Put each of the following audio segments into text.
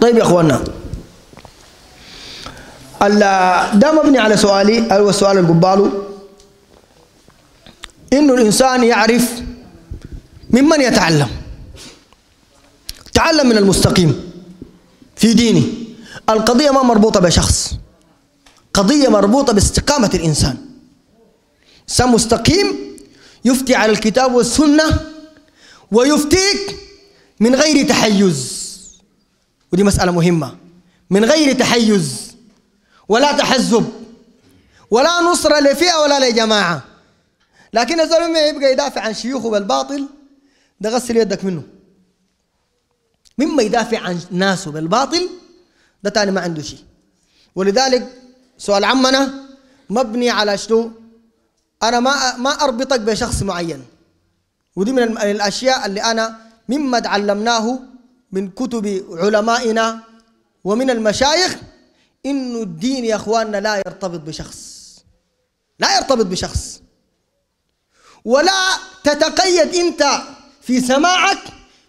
طيب يا اخواننا ده مبني على سؤالي هو السؤال اللي انه الانسان يعرف ممن يتعلم تعلم من المستقيم في دينه القضيه ما مربوطه بشخص قضيه مربوطه باستقامه الانسان انسان مستقيم يفتي على الكتاب والسنه ويفتيك من غير تحيز ودي مسألة مهمة من غير تحيز ولا تحزب ولا نصرة لفئة ولا لجماعة لكن الزلمة يبقى يدافع عن شيوخه بالباطل ده غسل يدك منه مما يدافع عن ناسه بالباطل ده تاني ما عنده شيء ولذلك سؤال عمنا مبني على شنو انا ما ما اربطك بشخص معين ودي من الاشياء اللي انا مما تعلمناه من كتب علمائنا ومن المشايخ إنه الدين يا أخواننا لا يرتبط بشخص لا يرتبط بشخص ولا تتقيد أنت في سماعك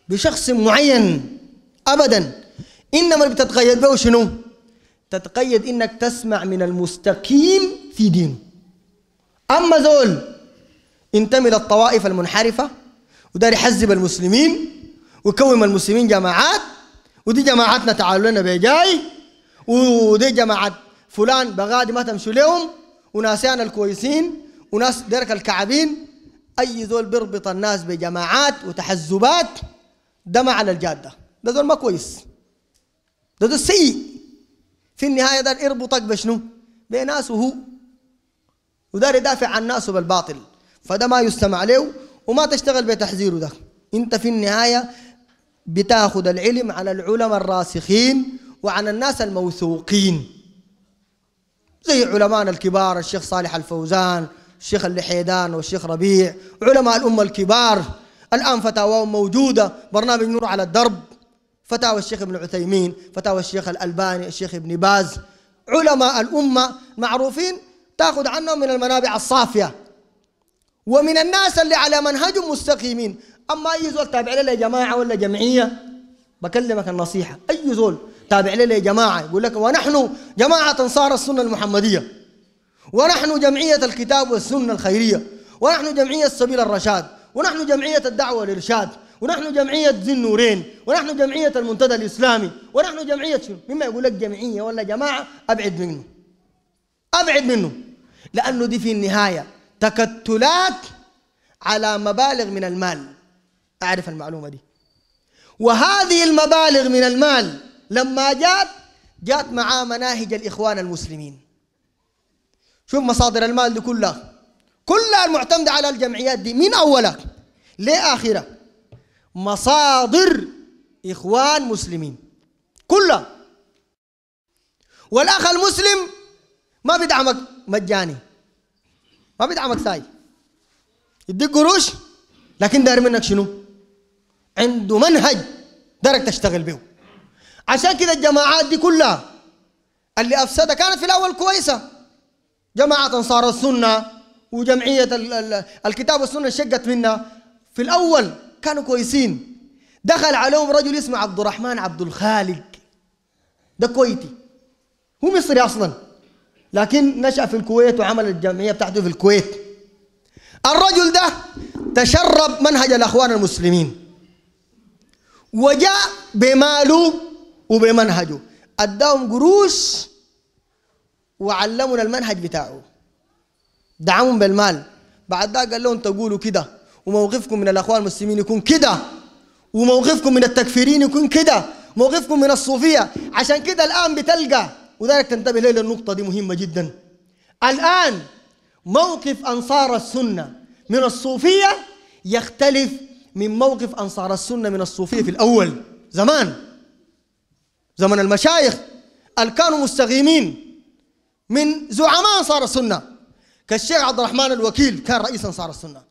بشخص معين أبدا إنما اللي بتتقيد به شنو؟ تتقيد إنك تسمع من المستقيم في دينه أما زول انتمي للطوائف المنحرفة وداري يحزب المسلمين وكوم المسلمين جماعات ودي جماعتنا تعالوا لنا بجاي ودي جماعة فلان بغادي ما تمشوا لهم وناسيان الكويسين وناس درك الكعبين أي ذول بيربط الناس بجماعات وتحزبات دمع على الجادة ده ذول ما كويس ده ذول سيء في النهاية ده يربطك بشنو بناس وهو ودار يدافع عن ناسه بالباطل فده ما يستمع له وما تشتغل بتحذيره ده انت في النهاية بتاخذ العلم على العلماء الراسخين وعن الناس الموثوقين زي علماءنا الكبار الشيخ صالح الفوزان الشيخ اللحيدان والشيخ ربيع علماء الأمة الكبار الآن فتاواهم موجودة برنامج نور على الدرب فتاوى الشيخ ابن عثيمين فتاوى الشيخ الألباني الشيخ ابن باز علماء الأمة معروفين تأخذ عنهم من المنابع الصافية ومن الناس اللي على منهج مستقيمين اما اي زول تابع لنا جماعه ولا جمعيه بكلمك النصيحه اي زول تابع لنا جماعه يقول لك ونحن جماعه انصار السنه المحمديه ونحن جمعيه الكتاب والسنه الخيريه ونحن جمعيه سبيل الرشاد ونحن جمعيه الدعوه والارشاد ونحن جمعية ذي النورين ونحن جمعية المنتدى الإسلامي ونحن جمعية شنو مما يقول لك جمعية ولا جماعة أبعد منه أبعد منه لأنه دي في النهاية تكتلات على مبالغ من المال أعرف المعلومة دي وهذه المبالغ من المال لما جات جات مع مناهج الإخوان المسلمين شوف مصادر المال دي كلها كلها المعتمدة على الجمعيات دي من أولها لآخرها مصادر إخوان مسلمين كلها والأخ المسلم ما بيدعمك مجاني ما بيدعمك ساي يديك قروش لكن داير منك شنو؟ عنده منهج درك تشتغل به عشان كده الجماعات دي كلها اللي افسدها كانت في الاول كويسه جماعه انصار السنه وجمعيه الكتاب والسنه شقت منها في الاول كانوا كويسين دخل عليهم رجل اسمه عبد الرحمن عبد الخالق ده كويتي هو مصري اصلا لكن نشا في الكويت وعمل الجمعيه بتاعته في الكويت الرجل ده تشرب منهج الاخوان المسلمين وجاء بماله وبمنهجه اداهم قروش وعلمنا المنهج بتاعه دعمهم بالمال بعد ذاك قال لهم تقولوا كده وموقفكم من الاخوان المسلمين يكون كده وموقفكم من التكفيرين يكون كده موقفكم من الصوفيه عشان كده الان بتلقى وذلك تنتبه ليلة النقطة دي مهمه جدا الان موقف انصار السنه من الصوفيه يختلف من موقف أنصار السنة من الصوفية في الأول زمان زمن المشايخ اللي كانوا مستقيمين من زعماء أنصار السنة كالشيخ عبد الرحمن الوكيل كان رئيس أنصار السنة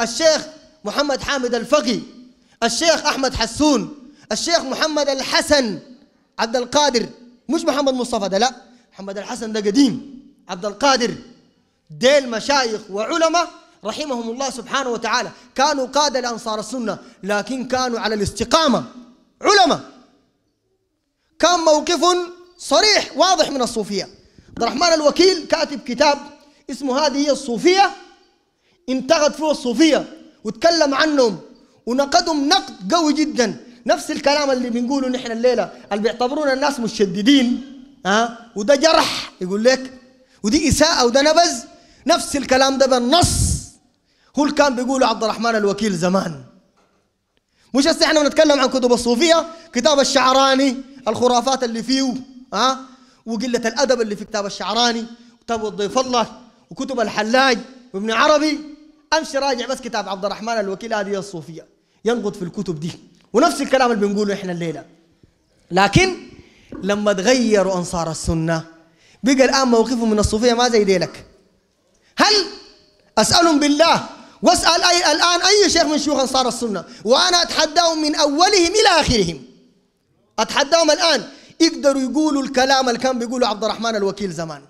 الشيخ محمد حامد الفقي الشيخ أحمد حسون الشيخ محمد الحسن عبد القادر مش محمد مصطفى ده لا محمد الحسن ده قديم عبد القادر ديل مشايخ وعلماء رحمهم الله سبحانه وتعالى كانوا قادة لأنصار السنة لكن كانوا على الاستقامة علماء كان موقف صريح واضح من الصوفية عبد الرحمن الوكيل كاتب كتاب اسمه هذه هي الصوفية انتقد فيه الصوفية وتكلم عنهم ونقدهم نقد قوي جدا نفس الكلام اللي بنقوله نحن الليلة اللي بيعتبرون الناس مشددين ها أه؟ وده جرح يقول لك ودي إساءة وده نبذ نفس الكلام ده بالنص هو اللي كان بيقولوا عبد الرحمن الوكيل زمان مش هسه احنا بنتكلم عن كتب الصوفيه كتاب الشعراني الخرافات اللي فيه ها أه؟ وقله الادب اللي في كتاب الشعراني كتاب الضيف الله وكتب الحلاج وابن عربي امشي راجع بس كتاب عبد الرحمن الوكيل هذه الصوفيه ينقض في الكتب دي ونفس الكلام اللي بنقوله احنا الليله لكن لما تغيروا انصار السنه بقى الان موقفهم من الصوفيه ما زي ديلك هل اسالهم بالله واسأل أي الآن أي شيخ من شيوخ أنصار السنة وأنا أتحداهم من أولهم إلى آخرهم أتحداهم الآن يقدروا يقولوا الكلام اللي كان بيقوله عبد الرحمن الوكيل زمان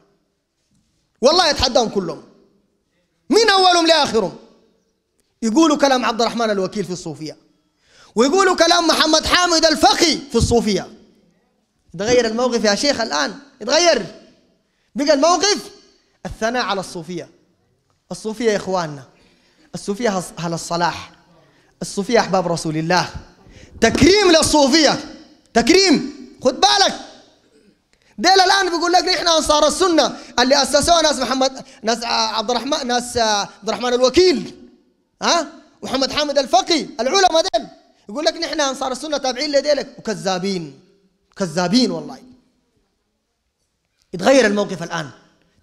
والله أتحداهم كلهم من أولهم لآخرهم يقولوا كلام عبد الرحمن الوكيل في الصوفية ويقولوا كلام محمد حامد الفقي في الصوفية تغير الموقف يا شيخ الآن تغير بقى الموقف الثناء على الصوفية الصوفية يا إخواننا الصوفية هل الصلاح الصوفية أحباب رسول الله تكريم للصوفية تكريم خد بالك ديل الآن بيقول لك نحن أنصار السنة اللي أسسوها ناس محمد ناس آه، عبد الرحمن ناس آه، عبد الرحمن الوكيل ها محمد حامد الفقي العلماء ديل يقول لك نحن أنصار السنة تابعين لديلك وكذابين كذابين والله يتغير الموقف الآن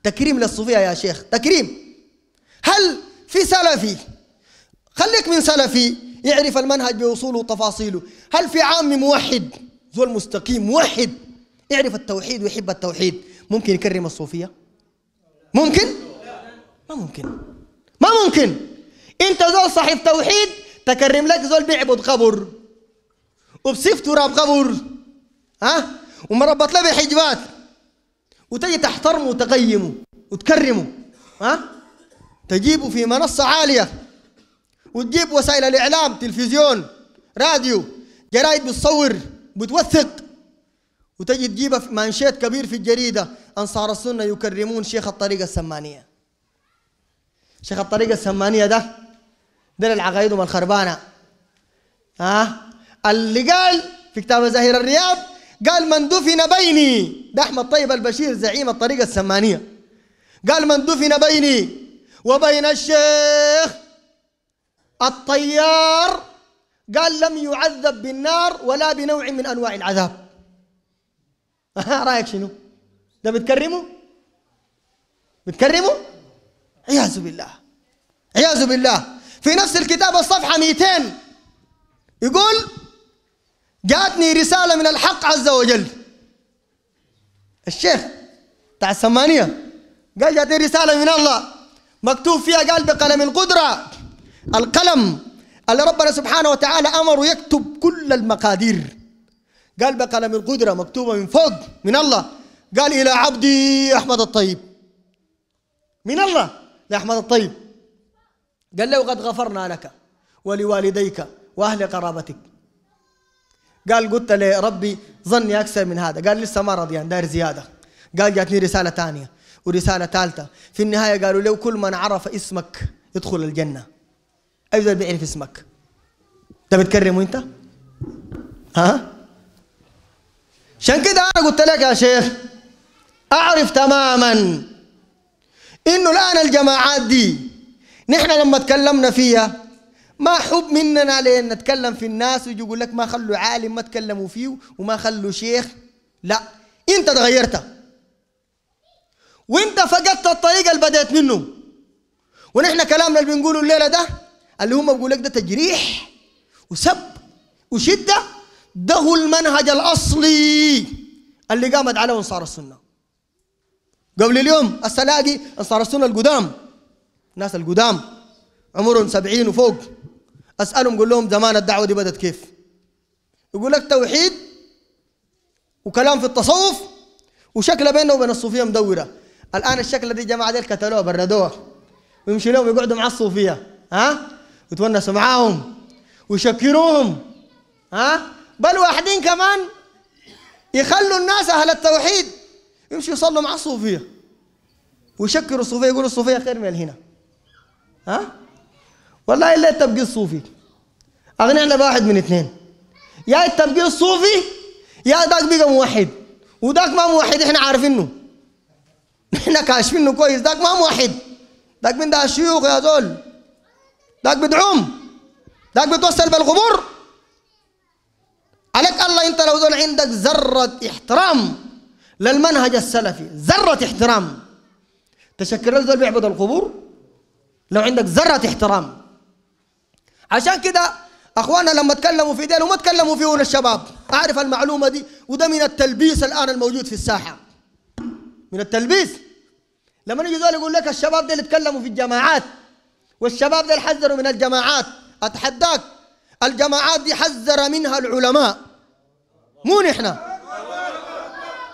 تكريم للصوفية يا شيخ تكريم هل في سلفي خليك من سلفي يعرف المنهج بوصوله وتفاصيله هل في عام موحد زول مستقيم موحد يعرف التوحيد ويحب التوحيد ممكن يكرم الصوفية ممكن ما ممكن ما ممكن انت زول صاحب توحيد تكرم لك زول بيعبد قبر وبصف تراب قبر ها ومربط له بحجبات وتجي تحترمه وتقيمه وتكرمه ها تجيبه في منصة عالية وتجيب وسائل الإعلام تلفزيون راديو جرائد بتصور بتوثق وتجي تجيبه في مانشيت كبير في الجريدة أنصار السنة يكرمون شيخ الطريقة السمانية شيخ الطريقة السمانية ده ده العقايدهم الخربانة ها اللي قال في كتاب زهير الرياض قال من دفن بيني ده أحمد طيب البشير زعيم الطريقة السمانية قال من دفن بيني وبين الشيخ الطيار قال لم يعذب بالنار ولا بنوع من انواع العذاب رايك شنو ده بتكرمه بتكرمه عياذ بالله عياذ بالله في نفس الكتاب الصفحه 200 يقول جاتني رساله من الحق عز وجل الشيخ بتاع السمانيه قال جاتني رساله من الله مكتوب فيها قال بقلم القدرة القلم اللي ربنا سبحانه وتعالى أمره يكتب كل المقادير قال بقلم القدرة مكتوبة من فوق من الله قال إلى عبدي أحمد الطيب من الله لأحمد الطيب قال له قد غفرنا لك ولوالديك وأهل قرابتك قال قلت لربي ربي ظني أكثر من هذا قال لسه ما رضيان داير زيادة قال جاتني رسالة ثانية ورسالة ثالثة في النهاية قالوا له كل من عرف اسمك يدخل الجنة أي زول بيعرف اسمك أنت بتكرمه أنت؟ ها؟ عشان كده أنا قلت لك يا شيخ أعرف تماما إنه الآن الجماعات دي نحن لما تكلمنا فيها ما حب مننا لين نتكلم في الناس ويجي يقول لك ما خلوا عالم ما تكلموا فيه وما خلوا شيخ لا انت تغيرت وانت فقدت الطريق اللي بدات منه ونحن كلامنا اللي بنقوله الليله ده اللي هم بيقول لك ده تجريح وسب وشده ده هو المنهج الاصلي اللي قامت عليه انصار السنه قبل اليوم السلاقي انصار السنه القدام الناس القدام عمرهم سبعين وفوق اسالهم قول لهم زمان الدعوه دي بدت كيف يقول لك توحيد وكلام في التصوف وشكله بيننا وبين الصوفيه مدوره الان الشكل الذي جماعه ذي كتلوها بردوه ويمشوا لهم يقعدوا معصوا فيها ها ويتونسوا معاهم ويشكروهم ها بل واحدين كمان يخلوا الناس اهل التوحيد يمشوا يصلوا مع الصوفيه ويشكروا الصوفيه يقولوا الصوفيه خير من هنا ها والله الا التبقي الصوفي اغنعنا بواحد من اثنين يا التبقي الصوفي يا ذاك بقى موحد وذاك ما موحد احنا عارفينه احنا كاشفينه كويس داك ما موحد داك من ده الشيوخ يا زول داك بدعوم داك بتوصل بالقبور عليك الله انت لو زول عندك ذرة احترام للمنهج السلفي ذرة احترام تشكر الزول بيعبد القبور لو عندك ذرة احترام عشان كده اخواننا لما تكلموا في دينهم ما تكلموا فيهم الشباب اعرف المعلومه دي وده من التلبيس الان الموجود في الساحه من التلبيس لما نيجي دول يقول لك الشباب ده اللي تكلموا في الجماعات والشباب ده حذروا من الجماعات اتحداك الجماعات دي حذر منها العلماء مو نحن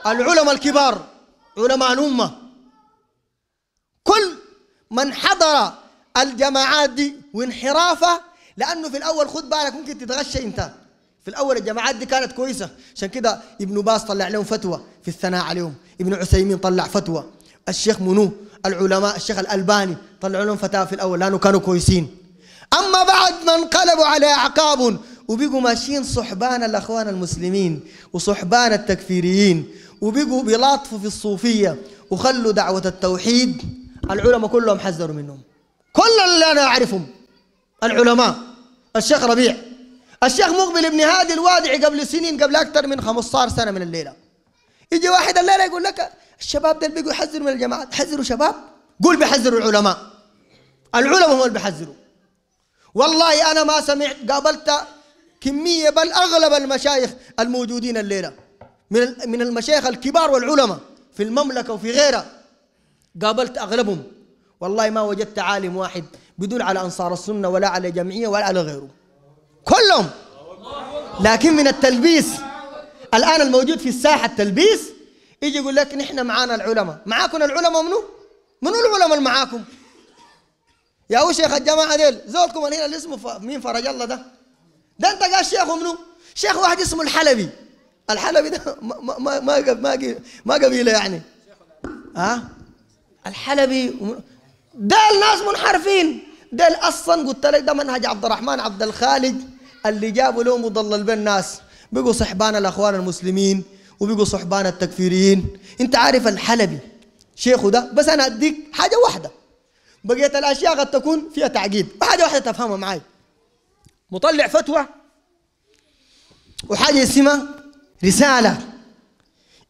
العلماء الكبار علماء الامه كل من حضر الجماعات دي وانحرافه لانه في الاول خد بالك ممكن تتغشى انت في الاول الجماعات دي كانت كويسه عشان كده ابن باز طلع لهم فتوى في الثناء عليهم ابن عثيمين طلع فتوى الشيخ منو العلماء الشيخ الألباني طلعوا لهم فتاة في الأول لأنه كانوا كويسين أما بعد ما انقلبوا على أعقاب وبقوا ماشيين صحبان الأخوان المسلمين وصحبان التكفيريين وبقوا بيلاطفوا في الصوفية وخلوا دعوة التوحيد العلماء كلهم حذروا منهم كل اللي أنا أعرفهم العلماء الشيخ ربيع الشيخ مقبل ابن هادي الوادعي قبل سنين قبل أكثر من 15 سنة من الليلة يجي واحد الليله يقول لك الشباب ده اللي بيجوا يحذروا من الجماعات حذروا شباب قول بيحذروا العلماء العلماء هم اللي بيحذروا والله انا ما سمعت قابلت كميه بل اغلب المشايخ الموجودين الليله من من المشايخ الكبار والعلماء في المملكه وفي غيرها قابلت اغلبهم والله ما وجدت عالم واحد بدون على انصار السنه ولا على جمعيه ولا على غيره كلهم لكن من التلبيس الان الموجود في الساحه التلبيس يجي يقول لك نحن معانا العلماء معاكم العلماء منو منو العلماء اللي معاكم يا هو شيخ الجماعه ديل زولكم هنا اللي اسمه ف... مين فرج الله ده ده انت قال شيخه منو شيخ واحد اسمه الحلبي الحلبي ده ما ما ما ما, قبيله يعني ها أه؟ الحلبي ده الناس منحرفين ده اصلا قلت لك ده منهج عبد الرحمن عبد الخالد اللي جابوا له مضلل بين الناس بقوا صحبان الاخوان المسلمين وبقوا صحبان التكفيريين انت عارف الحلبي شيخه ده بس انا اديك حاجه واحده بقيت الاشياء قد تكون فيها تعقيد حاجه واحده تفهمها معي مطلع فتوى وحاجه اسمها رساله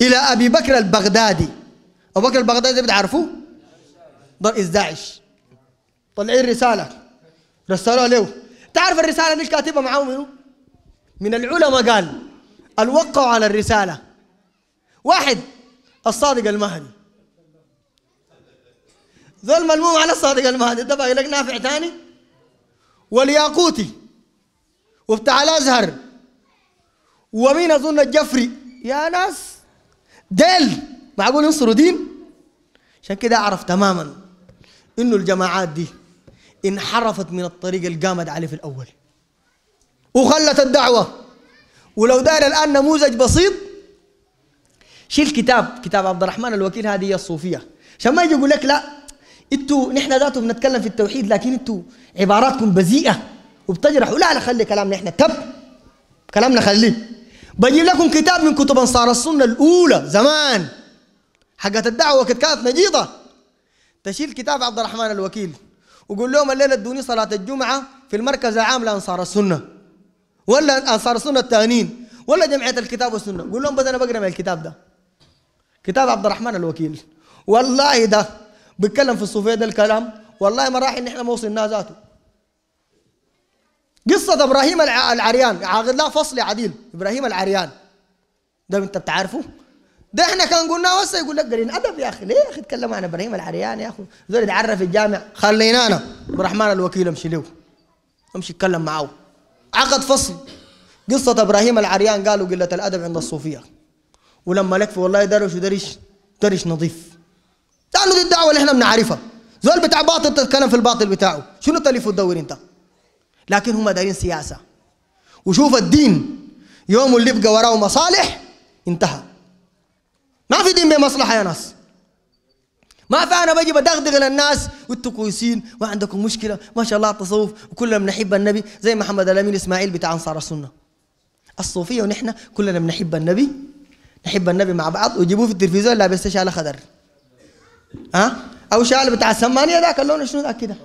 الى ابي بكر البغدادي ابو بكر البغدادي بتعرفوه ده داعش طلعين رساله رسلوها له تعرف الرساله اللي كاتبها معاهم منو من العلماء قال الوقعوا على الرسالة واحد الصادق المهدي ذول ملموم على الصادق المهدي ده باقي لك نافع تاني والياقوتي وبتاع الازهر ومين اظن الجفري يا ناس ديل معقول ينصروا دين عشان كده اعرف تماما انه الجماعات دي انحرفت من الطريق اللي قامت عليه في الاول وخلت الدعوة ولو داير الآن نموذج بسيط شيل كتاب كتاب عبد الرحمن الوكيل هذه هي الصوفية عشان ما يجي يقول لك لا انتوا نحن ذاته بنتكلم في التوحيد لكن انتوا عباراتكم بذيئة وبتجرحوا لا لا خلي كلامنا احنا تب كلامنا خليه بجيب لكم كتاب من كتب انصار السنة الأولى زمان حقت الدعوة كانت كانت نجيضة تشيل كتاب عبد الرحمن الوكيل وقول لهم الليلة ادوني صلاة الجمعة في المركز العام لأنصار السنة ولا انصار السنه الثانيين ولا جمعيه الكتاب والسنه قول لهم بس انا بقرا من الكتاب ده كتاب عبد الرحمن الوكيل والله ده بيتكلم في الصوفيه ده الكلام والله ما ان احنا ما وصلنا ذاته قصة ابراهيم العريان لا فصل عديل ابراهيم العريان ده انت بتعرفه ده احنا كان قلنا هسه يقول لك قرين ادب يا اخي ليه يا اخي تكلموا عن ابراهيم العريان يا اخي زول يتعرف الجامع خلينا انا عبد الرحمن الوكيل امشي له امشي اتكلم معاه عقد فصل قصة إبراهيم العريان قالوا قلة الأدب عند الصوفية ولما لك والله درش ودرش درش نظيف لأنه دي الدعوة اللي احنا بنعرفها زول بتاع باطل تتكلم في الباطل بتاعه شنو تلف وتدور انت لكن هم دارين سياسة وشوف الدين يوم اللي يبقى وراه مصالح انتهى ما في دين بمصلحة يا ناس ما انا بجي بدغدغ للناس وانتم كويسين ما عندكم مشكله ما شاء الله التصوف وكلنا بنحب النبي زي محمد الامين اسماعيل بتاع انصار السنه الصوفيه ونحن كلنا بنحب النبي نحب النبي مع بعض ويجيبوه في التلفزيون لابس شال خضر ها أه؟ او شال بتاع السمانيه ذاك اللون شنو ذاك كده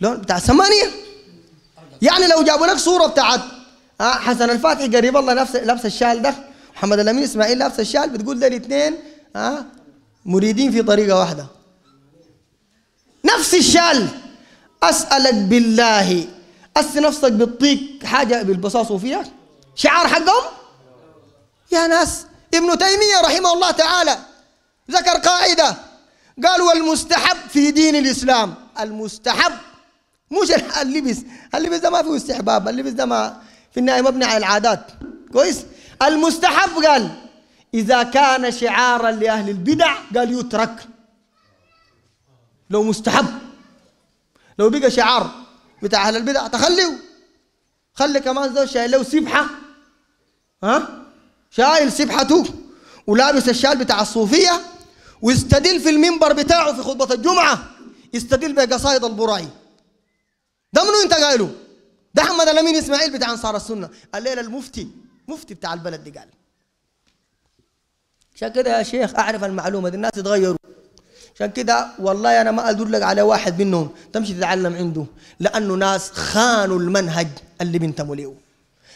لون بتاع السمانيه يعني لو جابوا لك صوره بتاعت آه حسن الفاتح قريب الله لابس لابس الشال ده محمد الامين اسماعيل لابس الشال بتقول ده الاثنين ها آه مريدين في طريقة واحدة نفس الشال أسألك بالله أس نفسك بالطيق حاجة بالبصاص وفيها شعار حقهم يا ناس ابن تيمية رحمه الله تعالى ذكر قاعدة قال والمستحب في دين الإسلام المستحب مش اللبس اللبس ده ما فيه استحباب اللبس ده ما في النهاية مبني على العادات كويس المستحب قال إذا كان شعارا لأهل البدع قال يترك لو مستحب لو بقى شعار بتاع أهل البدع تخليه خلي كمان زول شايل له سبحة ها شايل سبحته ولابس الشال بتاع الصوفية ويستدل في المنبر بتاعه في خطبة الجمعة يستدل بقصائد البراي ده منو انت قايله ده احمد الامين اسماعيل بتاع انصار السنه الليله المفتي مفتي بتاع البلد دي قال عشان كده يا شيخ اعرف المعلومه دي الناس يتغيروا عشان كده والله انا ما ادور لك على واحد منهم تمشي تتعلم عنده لانه ناس خانوا المنهج اللي بينتموا له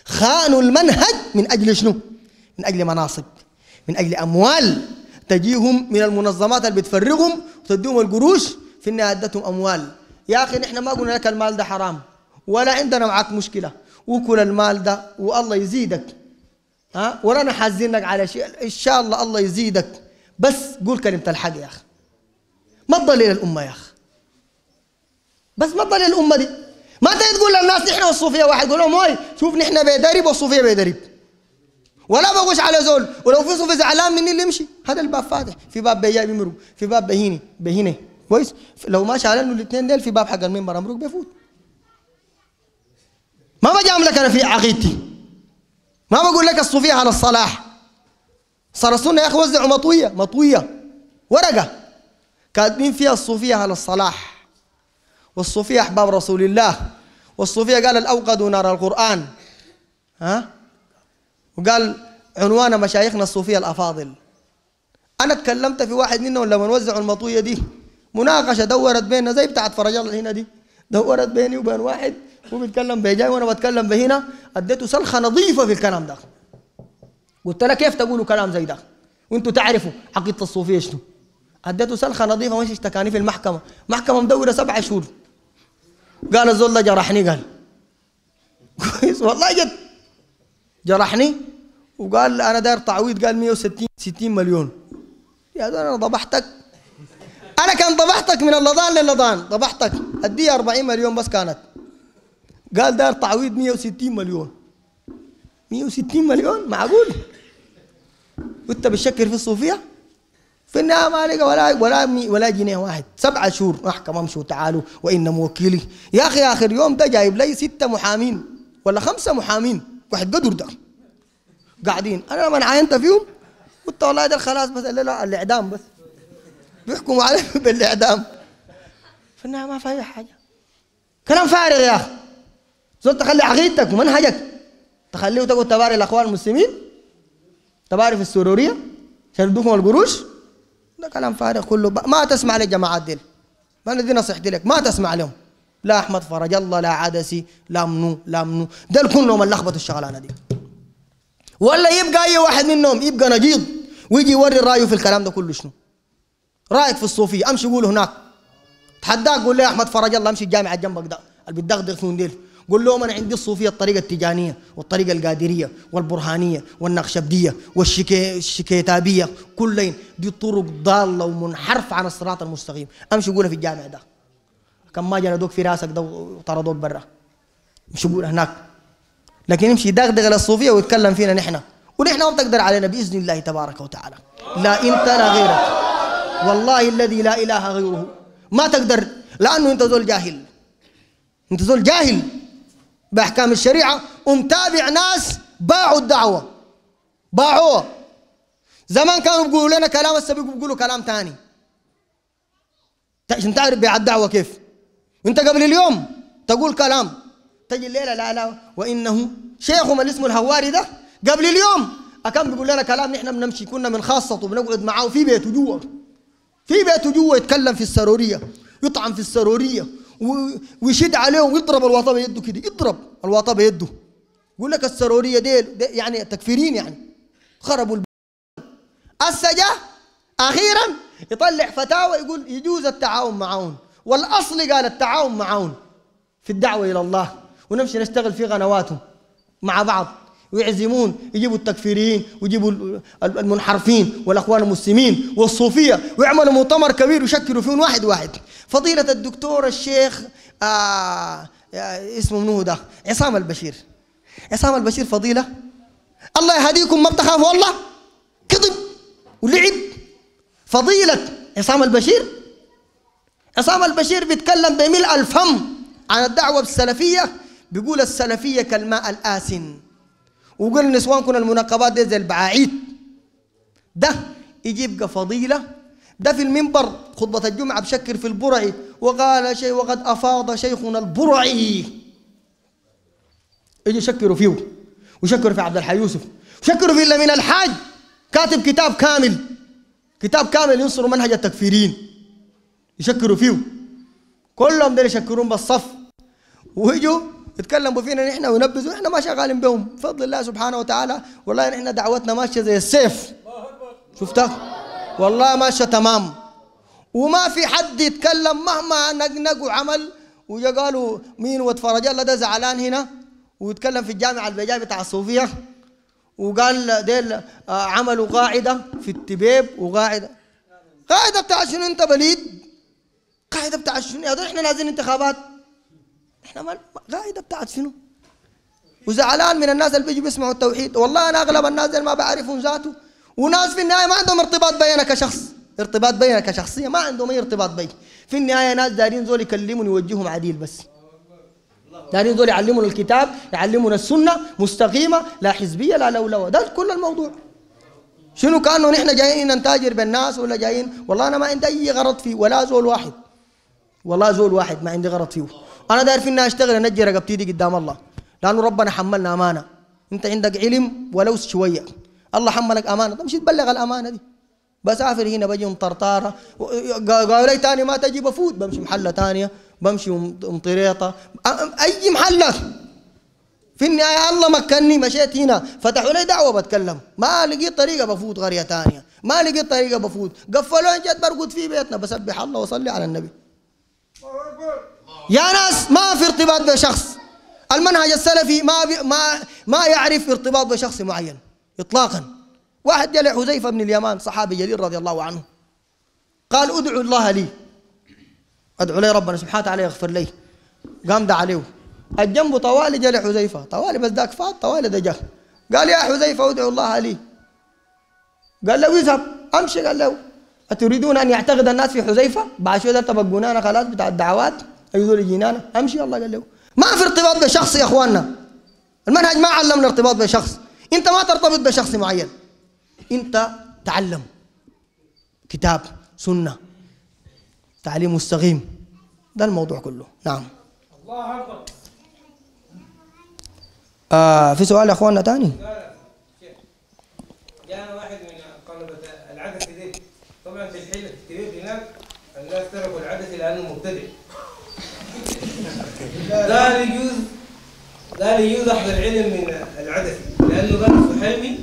خانوا المنهج من اجل شنو؟ من اجل مناصب من اجل اموال تجيهم من المنظمات اللي بتفرغهم وتديهم القروش في النهايه ادتهم اموال يا اخي نحن ما قلنا لك المال ده حرام ولا عندنا معك مشكله وكل المال ده والله يزيدك ها ورانا حازينك على شيء ان شاء الله الله يزيدك بس قول كلمه الحق يا اخي ما تضلل الامه يا اخي بس ما تضلل الامه دي ما تقول للناس نحن والصوفيه واحد يقول لهم هاي شوف نحن بيدرب والصوفيه بيدرب ولا بغش على زول ولو في صوفي زعلان مني اللي يمشي هذا الباب فاتح في باب بيجي بيمرق في باب بهيني بهيني كويس لو ما انه الاثنين ديل في باب حق المنبر امرق بيفوت ما بجاملك انا في عقيدتي ما بقول لك الصوفية على الصلاح صرصونا يا أخي وزعوا مطوية مطوية ورقة كاتبين فيها الصوفية على الصلاح والصوفية أحباب رسول الله والصوفية قال الأوقد نار القرآن ها وقال عنوان مشايخنا الصوفية الأفاضل أنا تكلمت في واحد منهم لما وزعوا المطوية دي مناقشة دورت بيننا زي بتاعت فرج الله هنا دي دورت بيني وبين واحد هو بيتكلم جاي وانا بتكلم بهنا اديته سلخه نظيفه في الكلام ده قلت له كيف تقولوا كلام زي ده وانتوا تعرفوا حقيقه الصوفيه شنو اديته سلخه نظيفه مش اشتكاني في المحكمه محكمه مدوره سبعة شهور قال الزول ده جرحني قال كويس والله جد جرحني وقال انا داير تعويض قال 160 60 مليون يا زول انا ضبحتك انا كان ضبحتك من اللضان للضان ضبحتك اديه 40 مليون بس كانت قال دار تعويض 160 مليون 160 مليون معقول وانت بتشكر في الصوفيه في النهايه ما لقى ولا ولا ولا جنيه واحد سبعة شهور محكمة امشوا تعالوا وان موكلي يا اخي اخر يوم ده جايب لي ستة محامين ولا خمسة محامين واحد قدر ده قاعدين انا لما عاينت فيهم قلت والله ده خلاص بس لا الاعدام بس بيحكموا عليه بالاعدام في النهايه ما في حاجه كلام فارغ يا اخي زول تخلي عقيدتك ومنهجك تخليه تقول تباري الاخوان المسلمين تباري في السروريه يدوكم القروش ده كلام فارغ كله ما تسمع للجماعات دي انا دي نصيحتي لك ما تسمع لهم لا احمد فرج الله لا عدسي لا منو لا منو ده كلهم اللي لخبطوا الشغلانه دي ولا يبقى اي واحد منهم يبقى نقيض ويجي يوري رايه في الكلام ده كله شنو رايك في الصوفيه امشي قول هناك تحداك قول لي احمد فرج الله امشي الجامعه جنبك ده اللي بتدغدغ فيهم ديل قول لهم انا عندي الصوفيه الطريقه التجانيه والطريقه القادريه والبرهانيه والنقشبديه والشكيتابيه كلين دي طرق ضاله ومنحرف عن الصراط المستقيم امشي قولها في الجامع ده كم ما جلدوك في راسك ده وطردوك برا امشي قول هناك لكن امشي دغدغ الصوفيه ويتكلم فينا نحن ونحن ما بتقدر علينا باذن الله تبارك وتعالى لا انت لا غيرك والله الذي لا اله غيره ما تقدر لانه انت زول جاهل انت زول جاهل باحكام الشريعه ومتابع ناس باعوا الدعوه باعوها زمان كانوا بيقولوا لنا كلام هسه بيقولوا كلام ثاني عشان تعرف بيع الدعوه كيف انت قبل اليوم تقول كلام تجي الليله لا لا وانه شيخهم اللي اسمه الهواري ده قبل اليوم اكان بيقول لنا كلام نحن بنمشي كنا من خاصته بنقعد معاه في بيته جوا في بيته جوا يتكلم في السروريه يطعن في السروريه ويشد عليهم ويضرب الواطه بيده كده يضرب الواطه بيده يقول لك السروريه ديل دي يعني تكفيرين يعني خربوا السجا اخيرا يطلع فتاوى يقول يجوز التعاون معاون والاصل قال التعاون معاون في الدعوه الى الله ونمشي نشتغل في قنواتهم مع بعض ويعزمون يجيبوا التكفيريين ويجيبوا المنحرفين والاخوان المسلمين والصوفيه ويعملوا مؤتمر كبير ويشكلوا فيهم واحد واحد فضيله الدكتور الشيخ آه،, آه اسمه منو ده عصام البشير عصام البشير فضيله الله يهديكم ما بتخافوا الله كذب ولعب فضيله عصام البشير عصام البشير بيتكلم بملء الفم عن الدعوه السلفيه بيقول السلفيه كالماء الاسن النسوان نسوانكن المنقبات دي زي البعاعيد ده يجيب فضيلة ده في المنبر خطبة الجمعة بشكر في البرعي وقال شيء وقد أفاض شيخنا البرعي يجي يشكروا فيه وشكروا في عبد الحي يوسف وشكروا في إلا من الحاج كاتب كتاب كامل كتاب كامل ينصر منهج التكفيرين يشكروا فيه كلهم ده يشكرون بالصف ويجوا يتكلموا فينا نحن وينبذوا نحن ما شغالين بهم بفضل الله سبحانه وتعالى والله نحن دعوتنا ماشيه زي السيف شفتها والله ماشيه تمام وما في حد يتكلم مهما نقنق وعمل وجا قالوا مين واتفرج الله ده زعلان هنا ويتكلم في الجامعة البيجاي بتاع الصوفية وقال ديل آه، عملوا قاعدة في التبيب وقاعدة قاعدة بتاع شنو انت بليد قاعدة بتاع شنو احنا نازلين انتخابات احنا ما قاعده بتاعت شنو؟ وزعلان من الناس اللي بيجوا بيسمعوا التوحيد والله انا اغلب الناس اللي ما بعرفهم ذاته وناس في النهايه ما عندهم ارتباط بينك كشخص ارتباط بينك كشخصيه ما عندهم اي ارتباط بي في النهايه ناس دارين زول يكلمون يوجههم عديل بس دارين زول يعلمون الكتاب يعلمون السنه مستقيمه لا حزبيه لا لولوه ده كل الموضوع شنو كانه نحن جايين نتاجر بالناس ولا جايين والله انا ما عندي اي غرض فيه ولا زول واحد والله زول واحد ما عندي غرض فيه انا داير في اشتغل انجي رقبتي دي قدام الله لانه ربنا حملنا امانه انت عندك علم ولو شويه الله حملك امانه طب مش تبلغ الامانه دي بسافر هنا بجي مطرطاره قالوا لي تاني ما تجي بفوت بمشي محله ثانيه بمشي مطريطه اي محله في النهاية الله مكني مشيت هنا فتحوا لي دعوة بتكلم ما لقيت طريقة بفوت قرية تانية ما لقيت طريقة بفوت قفلوا جت برقد في بيتنا بسبح الله وصلي على النبي يا ناس ما في ارتباط بشخص المنهج السلفي ما بي ما ما يعرف ارتباط بشخص معين اطلاقا واحد جاء حذيفه بن اليمان صحابي جليل رضي الله عنه قال ادعو الله لي ادعو لي ربنا سبحانه وتعالى يغفر لي قام دعا له الجنب طوالي جاء حذيفه طوالي بس ذاك فات طوالي ده جاء قال يا حذيفه ادعو الله لي قال له اذهب امشي قال له أتريدون أن يعتقد الناس في حذيفة؟ بعد شوية ده تبقونا أنا خلاص بتاع الدعوات أي أيوه جينانا أنا أمشي الله قال له ما في ارتباط بشخص يا إخواننا المنهج ما علمنا ارتباط بشخص أنت ما ترتبط بشخص معين أنت تعلم كتاب سنة تعليم مستقيم ده الموضوع كله نعم الله أكبر آه في سؤال يا اخواننا ثاني جاءنا واحد من طلبة العدس دي طبعا في الحيلة الكبير هناك الناس تركوا العدسه لأنه مبتدئ لا يجوز لا يجوز اخذ العلم من العدسي لانه قال السحيمي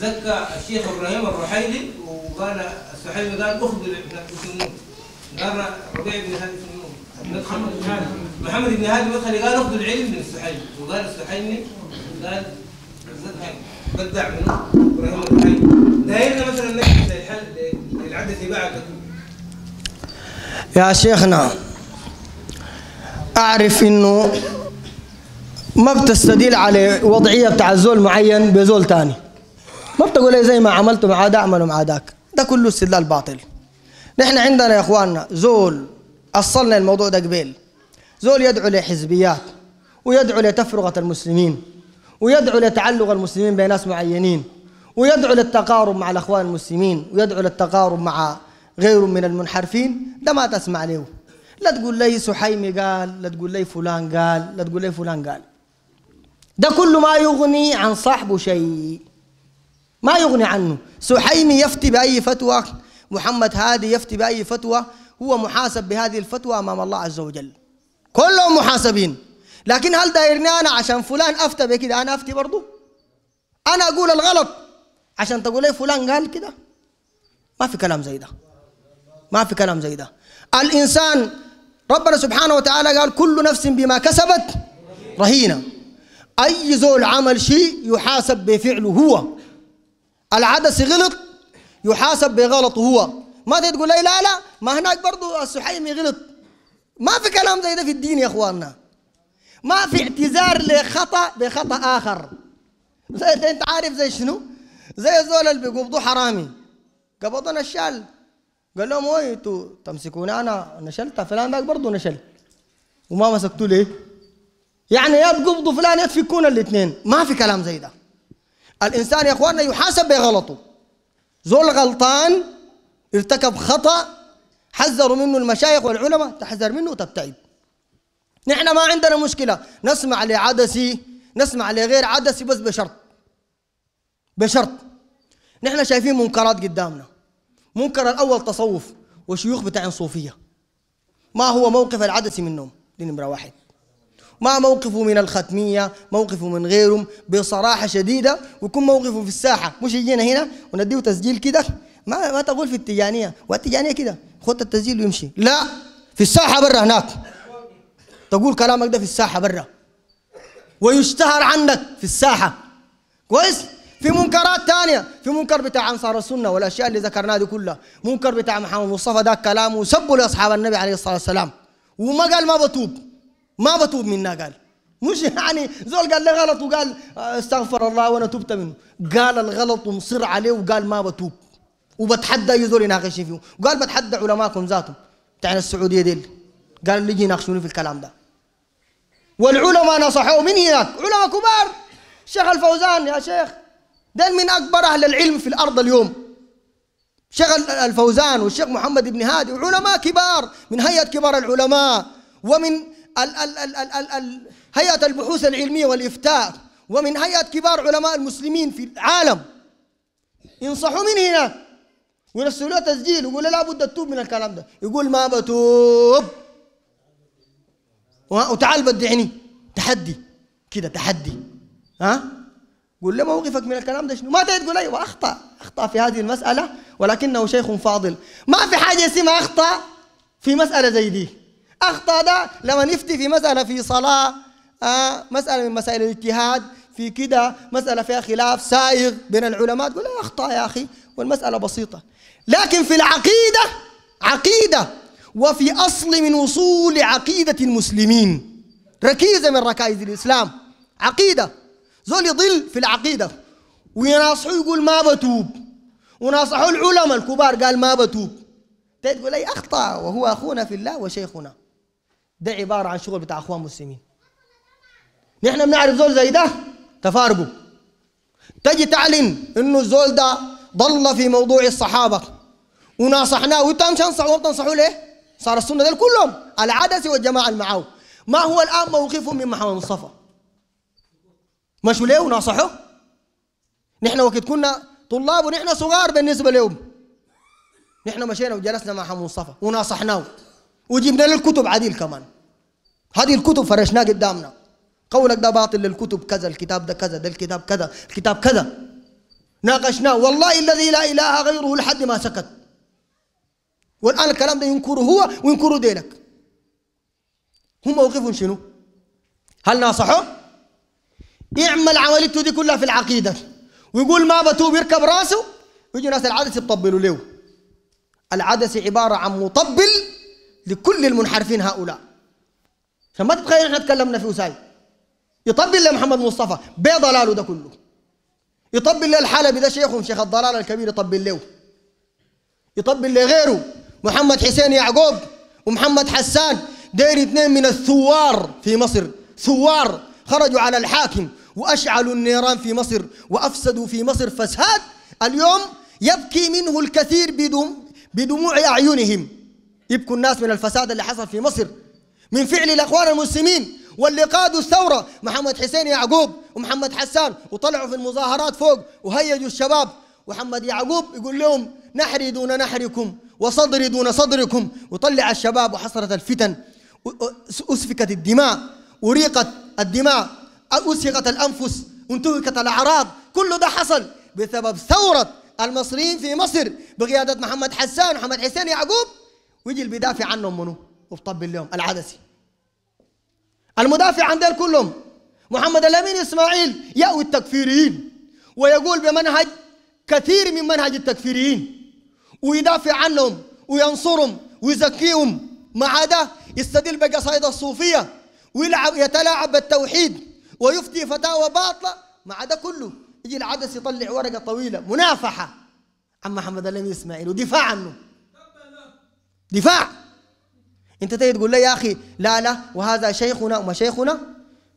زكى الشيخ ابراهيم الرحيلي وقال السحيمي قال اخذ ابن قال ربيع بن هادي محمد بن هادي مثلا قال اخذ العلم من السحيمي وقال السحيمي قال بدع منه ابراهيم الرحيلي دايرنا مثلا نجلس للحل بعد يا شيخنا اعرف انه ما بتستدل على وضعيه بتاع زول معين بزول ثاني ما بتقول إيه زي ما عملت مع ده اعمله مع ذاك ده كله استدلال باطل نحن عندنا يا اخواننا زول اصلنا الموضوع ده قبيل زول يدعو لحزبيات ويدعو لتفرقه المسلمين ويدعو لتعلق المسلمين بناس معينين ويدعو للتقارب مع الاخوان المسلمين ويدعو للتقارب مع غيرهم من المنحرفين ده ما تسمع له لا تقول لي سحيمي قال لا تقول لي فلان قال لا تقول لي فلان قال ده كل ما يغني عن صاحبه شيء ما يغني عنه سحيمي يفتي بأي فتوى محمد هادي يفتي بأي فتوى هو محاسب بهذه الفتوى أمام الله عز وجل كلهم محاسبين لكن هل دايرني أنا عشان فلان أفتى بكده أنا أفتي برضه أنا أقول الغلط عشان تقول لي فلان قال كده ما في كلام زي ده ما في كلام زي ده الإنسان ربنا سبحانه وتعالى قال كل نفس بما كسبت رهينة أي زول عمل شيء يحاسب بفعله هو العدس غلط يحاسب بغلطه هو ما تقول لي لا لا ما هناك برضه السحيمي غلط ما في كلام زي ده في الدين يا اخواننا ما في اعتذار لخطا بخطا اخر زي انت عارف زي شنو زي الزول اللي بيقبضوا حرامي قبضنا الشال قال لهم وين انتوا تمسكوني انا نشلت فلان ذاك برضه نشل وما مسكتوه ليه؟ يعني يا تقبضوا فلان يا تفكونا الاثنين ما في كلام زي ده الانسان يا اخواننا يحاسب بغلطه زول غلطان ارتكب خطا حذروا منه المشايخ والعلماء تحذر منه وتبتعد نحن ما عندنا مشكله نسمع لعدسي نسمع لغير عدسي بس بشرط بشرط نحن شايفين منكرات قدامنا منكر الأول تصوف وشيوخ بتاع الصوفية ما هو موقف العدسي منهم دي نمرة واحد ما موقفه من الختمية موقفه من غيرهم بصراحة شديدة ويكون موقفه في الساحة مش يجينا هنا ونديه تسجيل كده ما ما تقول في التجانية والتجانية كده خد التسجيل ويمشي لا في الساحة برا هناك تقول كلامك ده في الساحة برا ويشتهر عنك في الساحة كويس في منكرات ثانيه في منكر بتاع انصار السنه والاشياء اللي ذكرناها دي كلها منكر بتاع محمد مصطفى ده كلامه وسبوا لاصحاب النبي عليه الصلاه والسلام وما قال ما بتوب ما بتوب منا قال مش يعني زول قال لي غلط وقال آه، استغفر الله وانا تبت منه قال الغلط ومصر عليه وقال ما بتوب وبتحدى اي زول يناقشني فيه وقال بتحدى علماءكم ذاتهم بتاعنا السعوديه ديل قال اللي يجي يناقشوني في الكلام ده والعلماء نصحوه من هناك علماء كبار شيخ الفوزان يا شيخ ده من أكبر أهل العلم في الأرض اليوم شغل الفوزان والشيخ محمد بن هادي وعلماء كبار من هيئة كبار العلماء ومن ال ال ال ال ال ال هيئة البحوث العلمية والإفتاء ومن هيئة كبار علماء المسلمين في العالم ينصحوا من هنا ويرسلوا له تسجيل يقول لا بد تتوب من الكلام ده يقول ما بتوب وتعال بدعني تحدي كده تحدي ها قل له موقفك من الكلام ده شنو ما تقول ايوه اخطا اخطا في هذه المساله ولكنه شيخ فاضل ما في حاجه اسمها اخطا في مساله زي دي اخطا ده لما نفتي في مساله في صلاه آه مساله من مسائل الاجتهاد في كده مساله فيها خلاف سائغ بين العلماء تقول اخطا يا اخي والمساله بسيطه لكن في العقيده عقيده وفي اصل من أصول عقيده المسلمين ركيزه من ركائز الاسلام عقيده زول يضل في العقيدة ويناصحوه يقول ما بتوب وناصحوا العلماء الكبار قال ما بتوب تقول أي أخطأ وهو أخونا في الله وشيخنا ده عبارة عن شغل بتاع أخوان مسلمين نحن بنعرف زول زي ده تفارقوا تجي تعلن إنه الزول ده ضل في موضوع الصحابة وناصحناه وانت مش انصحوا تنصحوا ليه؟ صار السنة ده كلهم العدسي والجماعة المعاو ما هو الآن موقفهم من محمد مصطفى؟ مشوا ليه ونصحوا نحن وقت كنا طلاب ونحن صغار بالنسبه لهم نحن مشينا وجلسنا مع مصطفى وناصحناه وجبنا له الكتب عديل كمان هذه الكتب فرشناها قدامنا قولك ده باطل للكتب كذا الكتاب ده كذا ده الكتاب كذا الكتاب كذا ناقشناه والله الذي لا اله غيره لحد ما سكت والان الكلام ده ينكره هو وينكره دينك هم موقفهم شنو؟ هل ناصحوه؟ يعمل عمليته دي كلها في العقيده ويقول ما بتوب يركب راسه ويجي ناس العدسي بطبلوا له العدسي عباره عن مطبل لكل المنحرفين هؤلاء عشان ما تتخيل احنا تكلمنا في وساي يطبل لمحمد مصطفى بضلاله ده كله يطبل للحلبي ده شيخهم شيخ الضلال الكبير يطبل له يطبل لغيره محمد حسين يعقوب ومحمد حسان دير اثنين من الثوار في مصر ثوار خرجوا على الحاكم وأشعلوا النيران في مصر وأفسدوا في مصر فساد اليوم يبكي منه الكثير بدم بدموع أعينهم يبكوا الناس من الفساد اللي حصل في مصر من فعل الأخوان المسلمين واللي قادوا الثورة محمد حسين يعقوب ومحمد حسان وطلعوا في المظاهرات فوق وهيجوا الشباب محمد يعقوب يقول لهم نحري دون نحركم وصدري دون صدركم وطلع الشباب وحصرت الفتن أسفكت الدماء وريقت الدماء أسهقت الأنفس انتهكت الأعراض كل ده حصل بسبب ثورة المصريين في مصر بقيادة محمد حسان محمد حسين يعقوب ويجي اللي بيدافع عنهم منو وبطبل لهم العدسي المدافع عن ديل كلهم محمد الأمين إسماعيل يأوي التكفيريين ويقول بمنهج كثير من منهج التكفيريين ويدافع عنهم وينصرهم ويزكيهم مع ده يستدل بقصائد الصوفية ويلعب يتلاعب بالتوحيد ويفتي فتاوى باطلة مع ده كله يجي العدس يطلع ورقة طويلة منافحة عن محمد الأمين إسماعيل ودفاع عنه دفاع انت تيجي تقول لي يا اخي لا لا وهذا شيخنا وما شيخنا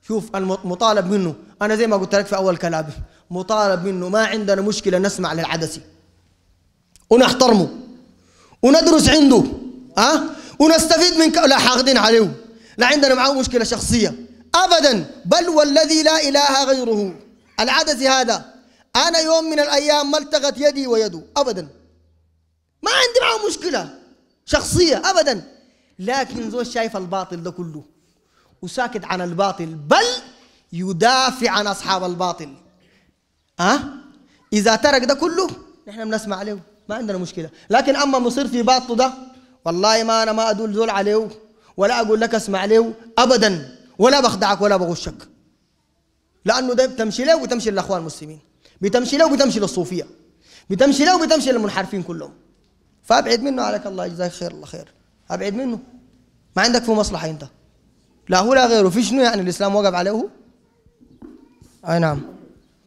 شوف المطالب منه انا زي ما قلت لك في اول كلامي مطالب منه ما عندنا مشكله نسمع للعدسي ونحترمه وندرس عنده ها أه؟ ونستفيد من ك... لا حاقدين عليه لا عندنا معاه مشكله شخصيه أبدا بل والذي لا إله غيره العدس هذا أنا يوم من الأيام ما التقت يدي ويده أبدا ما عندي معه مشكلة شخصية أبدا لكن زول شايف الباطل ده كله وساكت عن الباطل بل يدافع عن أصحاب الباطل ها إذا ترك ده كله نحن بنسمع عليه ما عندنا مشكلة لكن أما مصير في باطله ده والله ما أنا ما أدول زول عليه ولا أقول لك اسمع عليه أبدا ولا بخدعك ولا بغشك لانه ده بتمشي له وبتمشي للاخوان المسلمين بتمشي له وبتمشي للصوفيه بتمشي له وبتمشي للمنحرفين كلهم فابعد منه عليك الله يجزاك خير الله خير ابعد منه ما عندك فيه مصلحه انت لا هو لا غيره في شنو يعني الاسلام وقف عليه اي نعم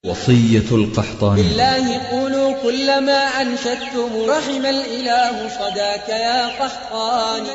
وصية القحطاني بالله قولوا كلما أنشدتم رحم الإله صداك يا قحطان